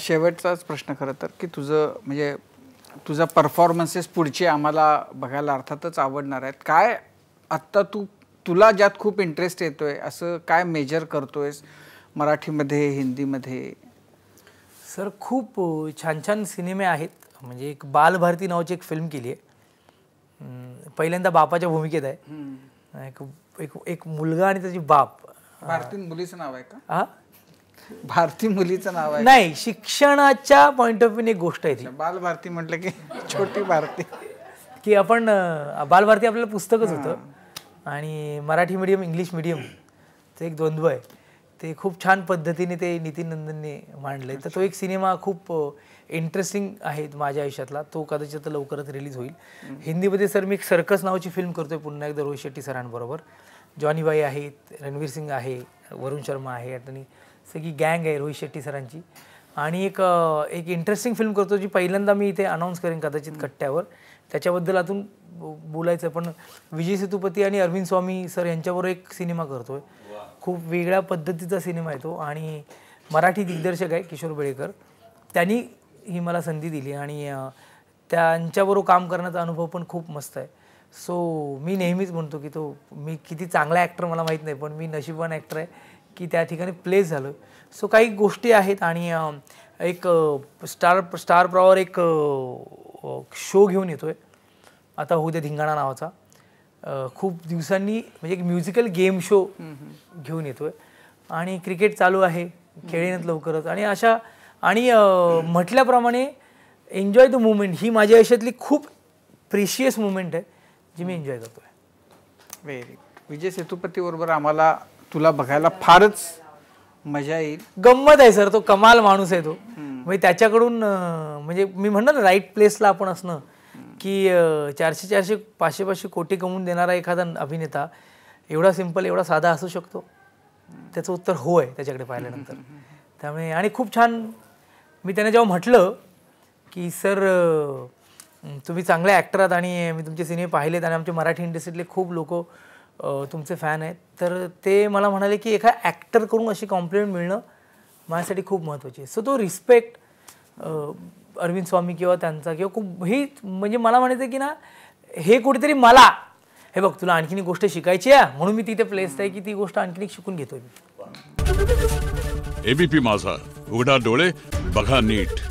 शेवटचाच प्रश्न खरं तर की तुझं म्हणजे तुझा परफॉर्मन्सेस पुढचे आम्हाला बघायला अर्थातच आवडणार आहेत काय आत्ता तू तुला ज्यात खूप इंटरेस्ट येतोय असं काय मेजर करतोयस मराठीमध्ये हिंदीमध्ये सर खूप छान छान सिनेमे आहेत म्हणजे एक बालभारती नावाची एक फिल्म केली आहे पहिल्यांदा बापाच्या भूमिकेत आहे एक एक एक मुलगा आणि त्याची बाप भारतीन मुलीचं नाव आहे का हा भारती मुलीचं नाव आहे नाही शिक्षणाच्या पॉइंट ऑफ एक गोष्ट आहे ती बालभारती म्हटलं की छोटी भारती की आपण बालभारती आपल्याला पुस्तकच होतं आणि मराठी मीडियम इंग्लिश ते एक द्वंद्व आहे ते खूप छान पद्धतीने ते नितीन नंदनने मांडले तर तो एक सिनेमा खूप इंटरेस्टिंग आहे माझ्या आयुष्यातला तो कदाचित लवकरच रिलीज होईल हिंदीमध्ये सर मी एक सर्कस नावाची फिल्म करतोय पुन्हा एकदा रोहित शेट्टी सरांबरोबर जॉनीबाई आहेत रणवीर सिंग आहे वरुण शर्मा आहे आणि सगळी गँग आहे रोहित शेट्टी सरांची आणि एक एक इंटरेस्टिंग फिल्म करतो जी पहिल्यांदा मी इथे अनाऊन्स करेन कदाचित कट्ट्यावर त्याच्याबद्दल बो बोलायचं पण विजय सेतुपती आणि अरविंद स्वामी सर यांच्यावर एक सिनेमा करतोय खूप वेगळ्या पद्धतीचा सिनेमा आहे तो आणि मराठी दिग्दर्शक आहे किशोर बेळेकर त्यांनी ही मला संधी दिली आणि त्यांच्याबरोबर काम करण्याचा अनुभव पण खूप मस्त आहे सो मी नेहमीच म्हणतो की तो मी किती चांगला ॲक्टर मला माहीत नाही पण मी नशीबवान ॲक्टर आहे की त्या ठिकाणी प्ले झालं सो काही गोष्टी आहेत आणि एक स्टार स्टार प्रॉवर एक शो घेऊन येतो आहे आता होऊ द्या धिंगाणा नावाचा खूप दिवसांनी म्हणजे एक म्युझिकल गेम शो घेऊन येतो आहे आणि क्रिकेट चालू आहे खेळण्यात लवकरच आणि अशा आणि म्हटल्याप्रमाणे एन्जॉय द मुमेंट ही माझ्या आयुष्यातली खूप प्रेशियस मुवमेंट आहे जी मी एन्जॉय करतो आहे व्हेरी विजय सेतुपती बरोबर आम्हाला तुला बघायला फारच मजा येईल गंमत आहे सर तो कमाल माणूस आहे तो म्हणजे त्याच्याकडून म्हणजे मी ना राईट प्लेसला आपण असणं की चारशे चारशे पाचशे पाचशे कोटी कमवून देणारा एखादा अभिनेता एवढा सिंपल एवढा साधा असू शकतो त्याचं उत्तर हो आहे त्याच्याकडे पाहिल्यानंतर त्यामुळे आणि खूप छान मी त्याने जेव्हा म्हटलं की सर तुम्ही चांगल्या ॲक्टर आहात आणि मी तुमचे सिनेमे पाहिलेत आणि आमचे मराठी इंडस्ट्रीतले खूप लोक तुमचे फॅन आहेत तर ते मला म्हणाले की एका ॲक्टरकडून अशी कॉम्प्लिमेंट मिळणं माझ्यासाठी खूप महत्त्वाची आहे सो तो रिस्पेक्ट अरविंद स्वामी किंवा त्यांचा किंवा खूप ही म्हणजे मला म्हणायचं की ना हे कुठेतरी मला हे बघ तुला आणखीन गोष्ट शिकायची आहे म्हणून मी तिथे प्लेस आहे की ती गोष्ट आणखीन शिकून घेतोय मी एबीपी माझा उघडा डोळे बघा नीट